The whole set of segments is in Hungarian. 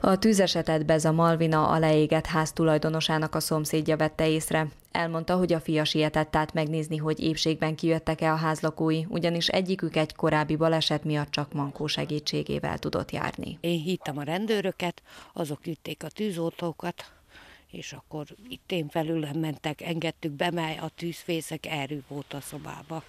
A tűzesetet Beza Malvina a leégett ház tulajdonosának a szomszédja vette észre. Elmondta, hogy a fia sietett át megnézni, hogy épségben kijöttek-e a házlakói, ugyanis egyikük egy korábbi baleset miatt csak mankó segítségével tudott járni. Én hittem a rendőröket, azok ütték a tűzoltókat, és akkor itt én felülem mentek, engedtük be, mert a tűzfészek erő volt a szobába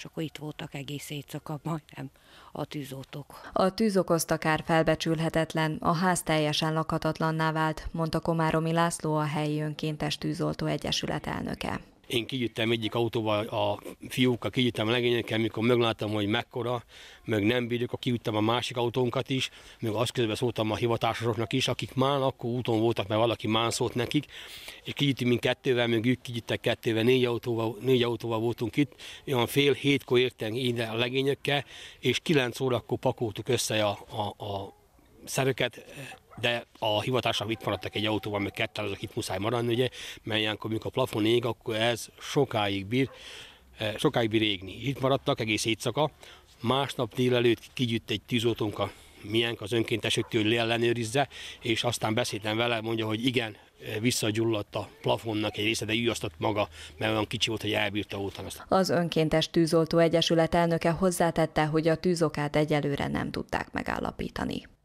és akkor itt voltak egész éjszaka majdnem a tűzoltók. A tűz okozta kár felbecsülhetetlen, a ház teljesen lakhatatlanná vált, mondta Komáromi László a helyi önkéntes tűzoltó egyesület elnöke. Én kijöttem egyik autóval, a fiúkkal kijöttem a legényekkel, mikor megláttam, hogy mekkora, meg nem bírjuk, akkor kiüttem a másik autónkat is, meg azt közben szóltam a hivatásosoknak is, akik már akkor úton voltak, mert valaki már szólt nekik, és kigyüttünk mind kettővel, meg ők kijöttek kettővel, négy autóval, négy autóval voltunk itt, olyan fél hétkor értem ide a legényekkel, és kilenc órakor pakoltuk össze a, a, a szereket, de a hivatásnak itt maradtak egy autóban, meg ketten, azok itt muszáj maradni, ugye, mert ilyenkor, amikor a plafon ég, akkor ez sokáig bír, eh, sokáig bír égni. Itt maradtak egész éjszaka, másnap délelőtt kigyűjt egy a miénk az önkéntesektől leellenőrizze, és aztán beszéltem vele, mondja, hogy igen, eh, visszagyulladt a plafonnak egy része, de ügyasztott maga, mert olyan kicsi volt, hogy elbírta óta ezt. Az önkéntes tűzoltó egyesület elnöke hozzátette, hogy a tűzokát egyelőre nem tudták megállapítani.